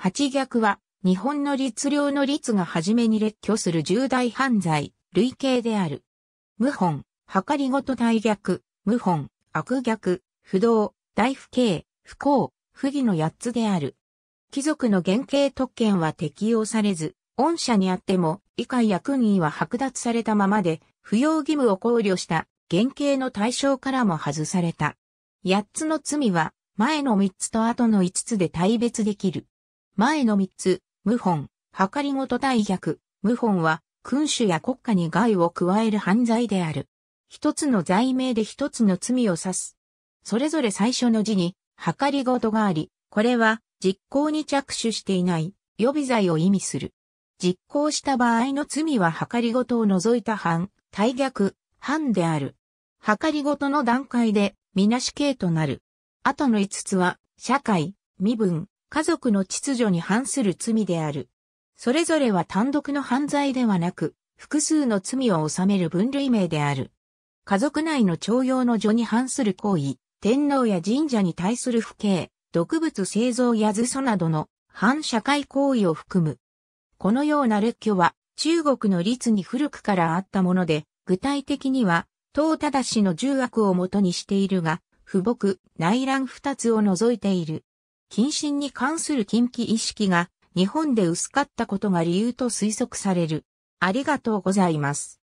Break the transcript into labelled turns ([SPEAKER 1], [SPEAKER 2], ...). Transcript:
[SPEAKER 1] 八逆は、日本の律令の律がはじめに列挙する重大犯罪、類型である。無本、計りごと大逆、無本、悪逆、不動、大不敬、不幸、不義の八つである。貴族の原型特権は適用されず、御社にあっても、以下や君位は剥奪されたままで、不要義務を考慮した原型の対象からも外された。八つの罪は、前の三つと後の五つで大別できる。前の三つ、謀反、計りごと大逆、謀反は、君主や国家に害を加える犯罪である。一つの罪名で一つの罪を指す。それぞれ最初の字に、計りごとがあり、これは、実行に着手していない、予備罪を意味する。実行した場合の罪は計りごとを除いた犯、大逆、犯である。計りごとの段階で、みなし刑となる。との五つは、社会、身分、家族の秩序に反する罪である。それぞれは単独の犯罪ではなく、複数の罪を治める分類名である。家族内の徴用の序に反する行為、天皇や神社に対する不敬、毒物製造や図書などの反社会行為を含む。このような列挙は中国の律に古くからあったもので、具体的には、唐忠氏の重悪をもとにしているが、不睦、内乱二つを除いている。近親に関する近畿意識が日本で薄かったことが理由と推測される。ありがとうございま
[SPEAKER 2] す。